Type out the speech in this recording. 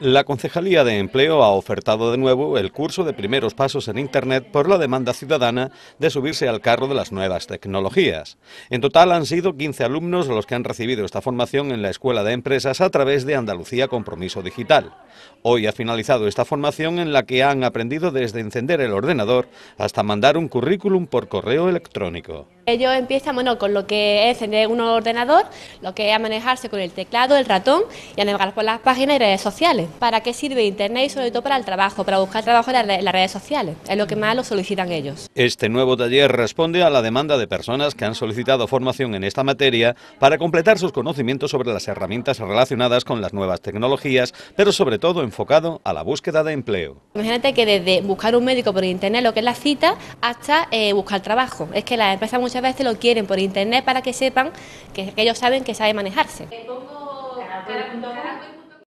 La Concejalía de Empleo ha ofertado de nuevo el curso de primeros pasos en Internet por la demanda ciudadana de subirse al carro de las nuevas tecnologías. En total han sido 15 alumnos los que han recibido esta formación en la Escuela de Empresas a través de Andalucía Compromiso Digital. Hoy ha finalizado esta formación en la que han aprendido desde encender el ordenador hasta mandar un currículum por correo electrónico. Ellos empiezan bueno, con lo que es tener un ordenador, lo que es manejarse con el teclado, el ratón y a navegar por las páginas y redes sociales. ¿Para qué sirve Internet y sobre todo para el trabajo, para buscar trabajo en las redes sociales? Es lo que más lo solicitan ellos. Este nuevo taller responde a la demanda de personas que han solicitado formación en esta materia para completar sus conocimientos sobre las herramientas relacionadas con las nuevas tecnologías, pero sobre todo enfocado a la búsqueda de empleo. Imagínate que desde buscar un médico por Internet, lo que es la cita, hasta eh, buscar trabajo. Es que las empresas muchas veces lo quieren por internet para que sepan que, que ellos saben que sabe manejarse.